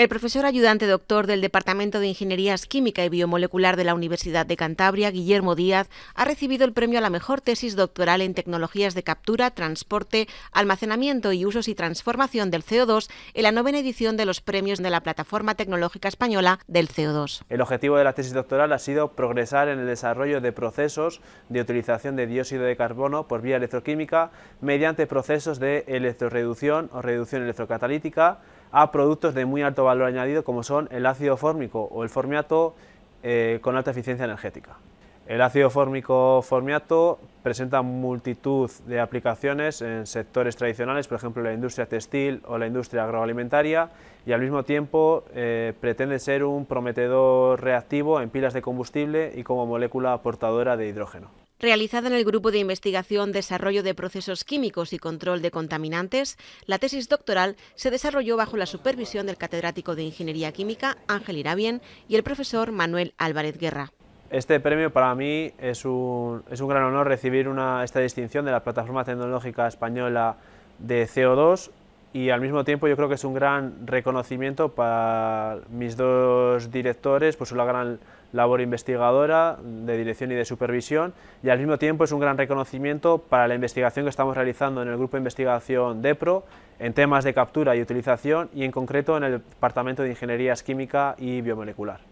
El profesor ayudante doctor del Departamento de Ingenierías Química y Biomolecular de la Universidad de Cantabria, Guillermo Díaz, ha recibido el premio a la mejor tesis doctoral en tecnologías de captura, transporte, almacenamiento y usos y transformación del CO2 en la novena edición de los premios de la Plataforma Tecnológica Española del CO2. El objetivo de la tesis doctoral ha sido progresar en el desarrollo de procesos de utilización de dióxido de carbono por vía electroquímica mediante procesos de electroreducción o reducción electrocatalítica a productos de muy alto valor añadido como son el ácido fórmico o el formiato eh, con alta eficiencia energética. El ácido fórmico formiato presenta multitud de aplicaciones en sectores tradicionales, por ejemplo la industria textil o la industria agroalimentaria y al mismo tiempo eh, pretende ser un prometedor reactivo en pilas de combustible y como molécula portadora de hidrógeno. Realizada en el Grupo de Investigación Desarrollo de Procesos Químicos y Control de Contaminantes, la tesis doctoral se desarrolló bajo la supervisión del catedrático de Ingeniería Química Ángel Irabien y el profesor Manuel Álvarez Guerra. Este premio para mí es un, gran honor recibir esta distinción de la Plataforma Tecnológica Española de CO2 y al mismo tiempo yo creo que es un gran reconocimiento para mis dos directores por pues su gran labor investigadora de dirección y de supervisión y al mismo tiempo es un gran reconocimiento para la investigación que estamos realizando en el grupo de investigación DEPRO en temas de captura y utilización y en concreto en el Departamento de Ingenierías Química y Biomolecular.